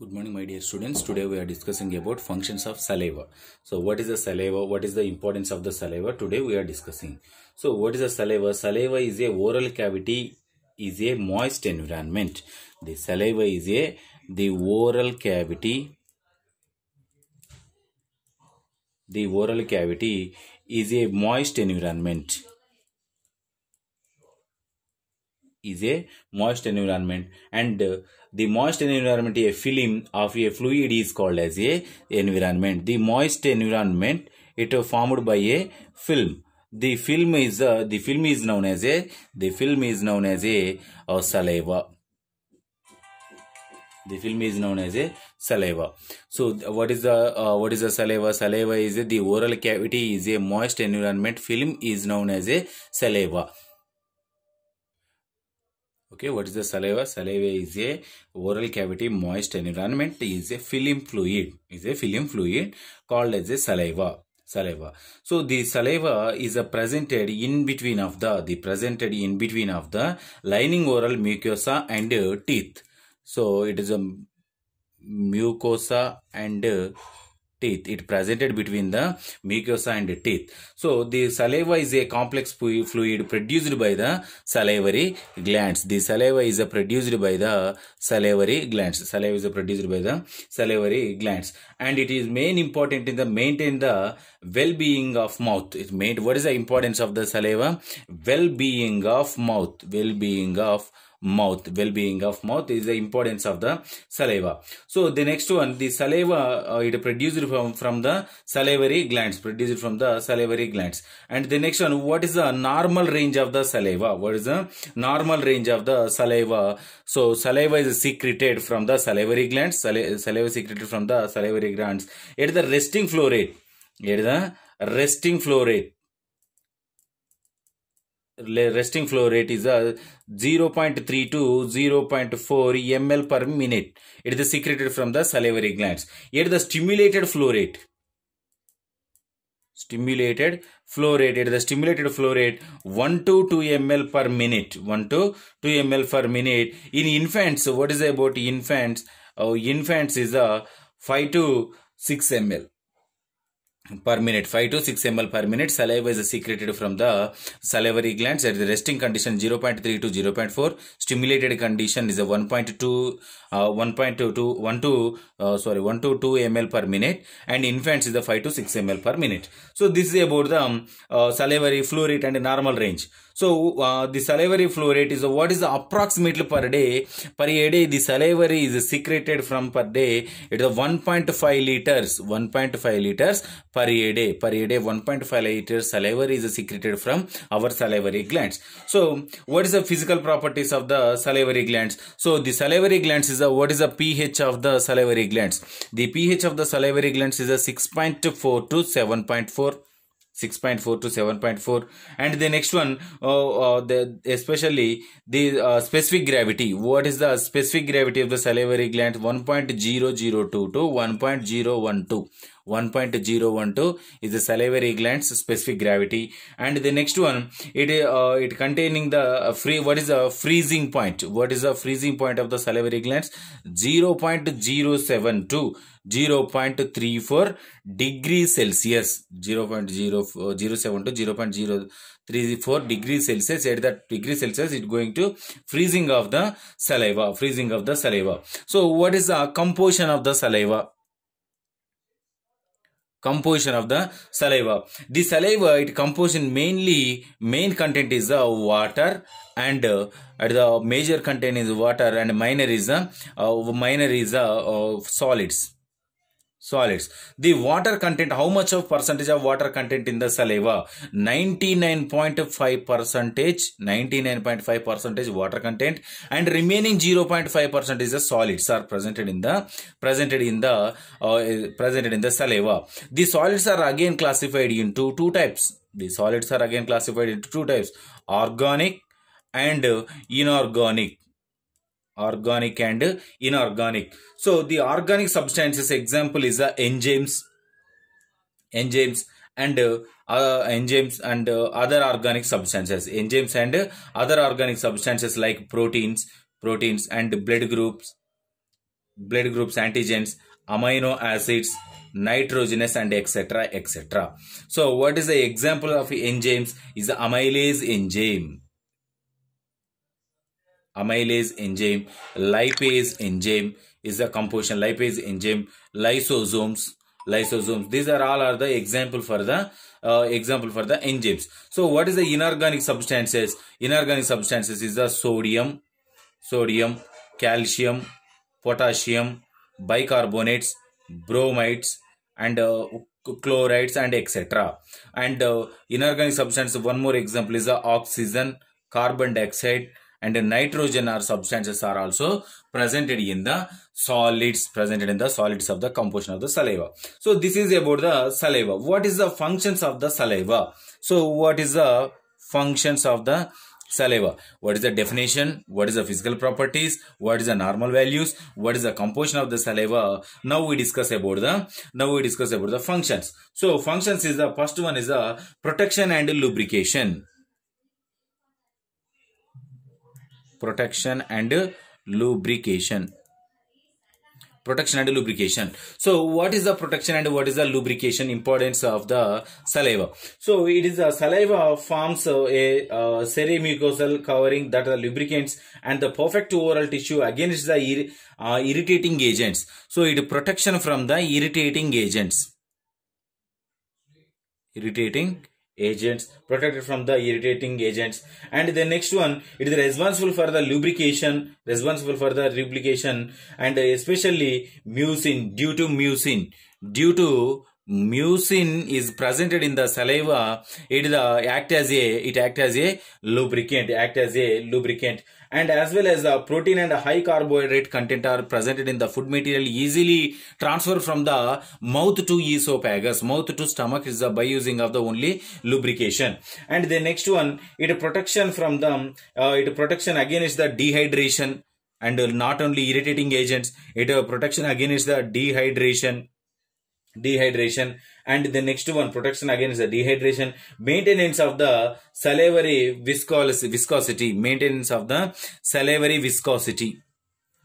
Good morning my dear students. Today we are discussing about functions of saliva. So what is the saliva? What is the importance of the saliva? Today we are discussing. So what is the saliva? Saliva is a oral cavity is a moist environment. The saliva is a the oral cavity the oral cavity is a moist environment is a moist environment and uh, the moist environment a film of a fluid is called as a environment the moist environment it is formed by a film the film is uh, the film is known as a the film is known as a uh, saliva the film is known as a saliva so what is the uh, what is the saliva saliva is a, the oral cavity is a moist environment film is known as a saliva okay what is the saliva saliva is a oral cavity moist environment is a film fluid is a film fluid called as a saliva saliva so the saliva is a presented in between of the the presented in between of the lining oral mucosa and uh, teeth so it is a mucosa and uh, teeth. It presented between the mucosa and the teeth. So the saliva is a complex fluid produced by the salivary glands. The saliva is produced by the salivary glands. Saliva is produced by the salivary glands. And it is main important in the maintain the well-being of mouth. It made what is the importance of the saliva? Well-being of mouth. Well-being of mouth well-being of mouth is the importance of the saliva so the next one the saliva uh, it produced from from the salivary glands produced from the salivary glands and the next one what is the normal range of the saliva what is the normal range of the saliva so saliva is secreted from the salivary glands saliva, secreted from the salivary glands at the resting flow rate at the resting flow rate resting flow rate is a uh, 0.3 to 0.4 ml per minute. It is secreted from the salivary glands. Yet the stimulated flow rate stimulated flow rate it is the stimulated flow rate 1 to 2 ml per minute 1 to 2 ml per minute in infants what is about infants oh, infants is a uh, 5 to 6 ml per minute 5 to 6 ml per minute saliva is secreted from the salivary glands at the resting condition 0 0.3 to 0 0.4 stimulated condition is a 1.2 uh, 1.2 1 to uh, sorry 1 to 2 ml per minute and infants is the 5 to 6 ml per minute so this is about the um, uh, salivary flow rate and normal range so uh, the salivary flow rate is uh, what is the approximately per day per day the salivary is secreted from per day it is 1.5 liters 1.5 liters per day per day 1.5 liter salivary is secreted from our salivary glands so what is the physical properties of the salivary glands so the salivary glands is a what is the ph of the salivary glands the ph of the salivary glands is a 6.4 to 7.4 6.4 to 7.4 and the next one oh, uh, the especially the uh, specific gravity what is the specific gravity of the salivary gland 1.002 to 1.012 1.012 is the salivary gland's specific gravity and the next one it uh, it containing the uh, free what is the freezing point what is the freezing point of the salivary glands 0.072 0.34 degrees Celsius 0, 0.07 to 0.034 degrees Celsius at that degree Celsius it's going to freezing of the saliva freezing of the saliva so what is the composition of the saliva composition of the saliva the saliva it composition mainly main content is the water and uh, at the major content is water and minor is the uh, minor is the uh, solids solids. The water content, how much of percentage of water content in the saliva? 99.5 percentage, 99.5 percentage water content and remaining 0.5 percent is the solids are presented in the, presented in the, uh, presented in the saliva. The solids are again classified into two types. The solids are again classified into two types, organic and uh, inorganic organic and inorganic. So the organic substances example is the enzymes, enzymes and uh, uh, enzymes and uh, other organic substances. Enzymes and other organic substances like proteins, proteins and blood groups, blood groups, antigens, amino acids, nitrogenous and etc etc so what is the example of enzymes is the amylase enzyme amylase enzyme, lipase enzyme is a composition, lipase enzyme, lysosomes, lysosomes. These are all are the example for the uh, example for the enzymes. So what is the inorganic substances? Inorganic substances is the sodium, sodium, calcium, potassium, bicarbonates, bromides and uh, chlorides and etc. And uh, inorganic substance, one more example is the oxygen, carbon dioxide, and nitrogen or substances are also presented in the solids presented in the solids of the composition of the saliva so this is about the saliva what is the functions of the saliva so what is the functions of the saliva what is the definition what is the physical properties what is the normal values what is the composition of the saliva now we discuss about the now we discuss about the functions so functions is the first one is the protection and lubrication protection and lubrication protection and lubrication so what is the protection and what is the lubrication importance of the saliva so it is the saliva forms a uh, covering that are lubricants and the perfect oral tissue against the ir uh, irritating agents so it protection from the irritating agents irritating agents protected from the irritating agents and the next one it is responsible for the lubrication responsible for the replication, and especially mucin due to mucin due to mucin is presented in the saliva it uh, act as a it act as a lubricant act as a lubricant and as well as the uh, protein and high carbohydrate content are presented in the food material easily transfer from the mouth to esophagus mouth to stomach is uh, by using of the only lubrication and the next one it protection from the uh, it protection against the dehydration and not only irritating agents it uh, protection against the dehydration dehydration and the next one protection against the dehydration maintenance of the salivary viscosity viscosity maintenance of the salivary viscosity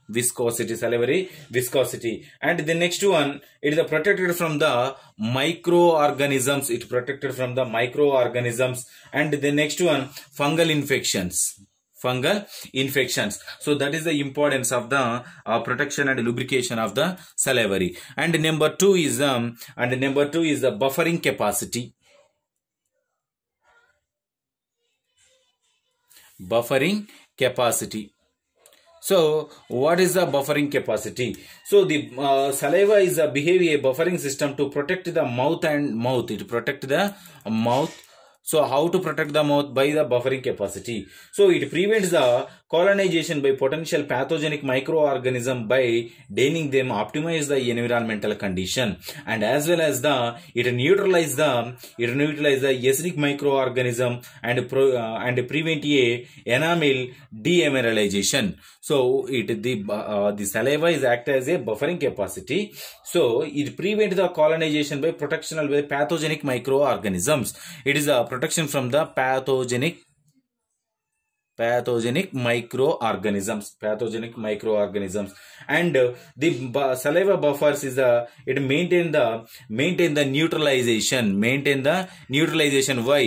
viscosity salivary viscosity and the next one it is protected from the microorganisms it protected from the microorganisms and the next one fungal infections fungal infections. So that is the importance of the uh, protection and lubrication of the salivary. And number two is um, and number two is the buffering capacity. Buffering capacity. So what is the buffering capacity? So the uh, saliva is a behavior buffering system to protect the mouth and mouth. It protect the mouth so how to protect the mouth? By the buffering capacity. So it prevents the colonization by potential pathogenic microorganism by deigning them optimize the environmental condition and as well as the it neutralize the it neutralize the acidic microorganism and pro, uh, and prevent a enamel demineralization. So it the uh, the saliva is act as a buffering capacity. So it prevent the colonization by protection by pathogenic microorganisms. It is a protection from the pathogenic pathogenic microorganisms pathogenic microorganisms and uh, the saliva buffers is the it maintain the maintain the neutralization maintain the neutralization why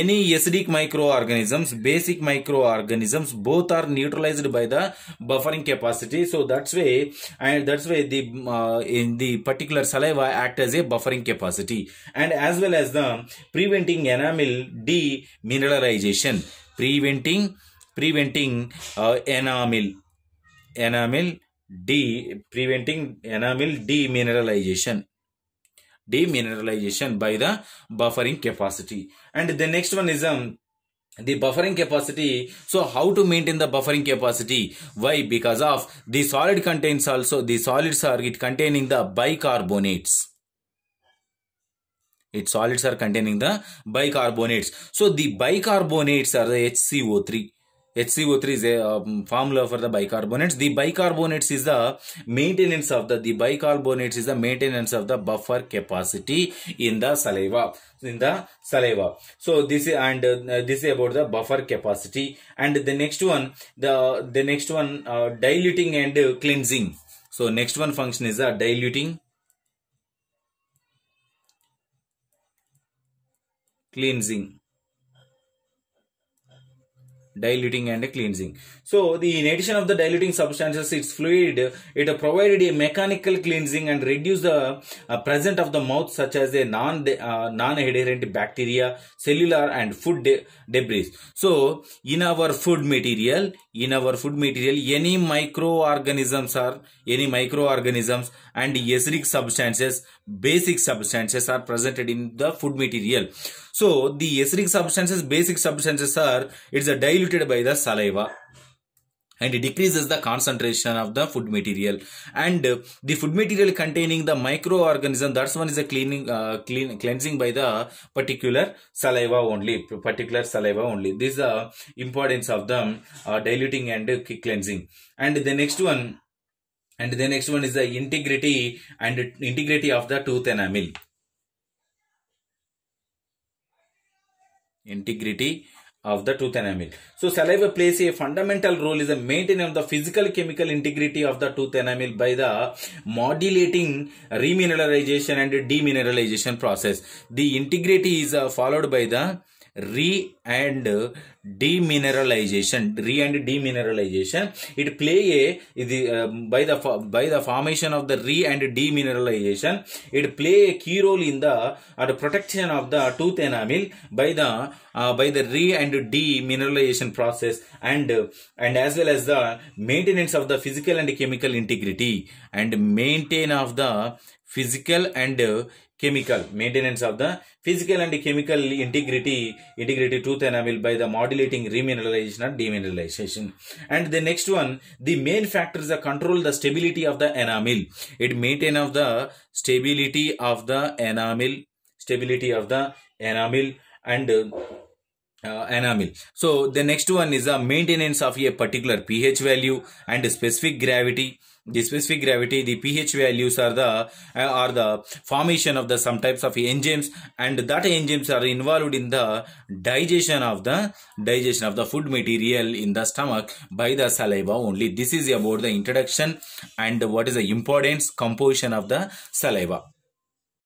any acidic microorganisms basic microorganisms both are neutralized by the buffering capacity so that's way and that's why the uh, in the particular saliva act as a buffering capacity and as well as the preventing enamel demineralization preventing preventing uh, enamel enamel D, preventing enamel demineralization demineralization by the buffering capacity and the next one is um the buffering capacity so how to maintain the buffering capacity why because of the solid contains also the solids are it containing the bicarbonates its solids are containing the bicarbonates so the bicarbonates are the hco3 HCO3 is a um, formula for the bicarbonates. The bicarbonates is the maintenance of the, the bicarbonates is the maintenance of the buffer capacity in the saliva, in the saliva. So this is, and uh, this is about the buffer capacity. And the next one, the, the next one, uh, diluting and uh, cleansing. So next one function is the diluting, cleansing diluting and cleansing. So the in addition of the diluting substances, its fluid, it provided a mechanical cleansing and reduced the uh, presence of the mouth such as a non, uh, non-adherent bacteria, cellular and food de debris. So in our food material, in our food material any microorganisms are any microorganisms and acidic substances basic substances are presented in the food material so the acidic substances basic substances are it's diluted by the saliva and it decreases the concentration of the food material and uh, the food material containing the microorganism that's one is a cleaning uh, clean cleansing by the particular saliva only particular saliva only this is uh, the importance of the uh, diluting and uh, cleansing and the next one and the next one is the integrity and integrity of the tooth enamel integrity of the tooth enamel. So saliva plays a fundamental role in a maintaining of the physical chemical integrity of the tooth enamel by the modulating remineralization and demineralization process. The integrity is uh, followed by the re and demineralization re and demineralization it play a the, uh, um, by the by the formation of the re and demineralization it play a key role in uh, the protection of the tooth enamel by the uh, by the re and demineralization process and and as well as the maintenance of the physical and chemical integrity and maintain of the physical and uh, chemical maintenance of the physical and chemical integrity integrity tooth enamel by the modulating remineralization or demineralization and the next one the main factors that control the stability of the enamel it maintain of the stability of the enamel stability of the enamel and uh, uh, enamel. So the next one is a maintenance of a particular pH value and specific gravity. The specific gravity, the pH values are the uh, are the formation of the some types of enzymes, and that enzymes are involved in the digestion of the digestion of the food material in the stomach by the saliva only. This is about the introduction and what is the importance composition of the saliva.